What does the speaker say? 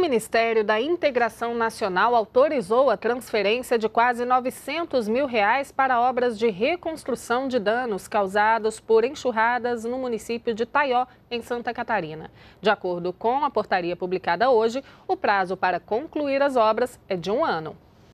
Ministério da Integração Nacional autorizou a transferência de quase 900 mil reais para obras de reconstrução de danos causados por enxurradas no município de Taió, em Santa Catarina. De acordo com a portaria publicada hoje, o prazo para concluir as obras é de um ano.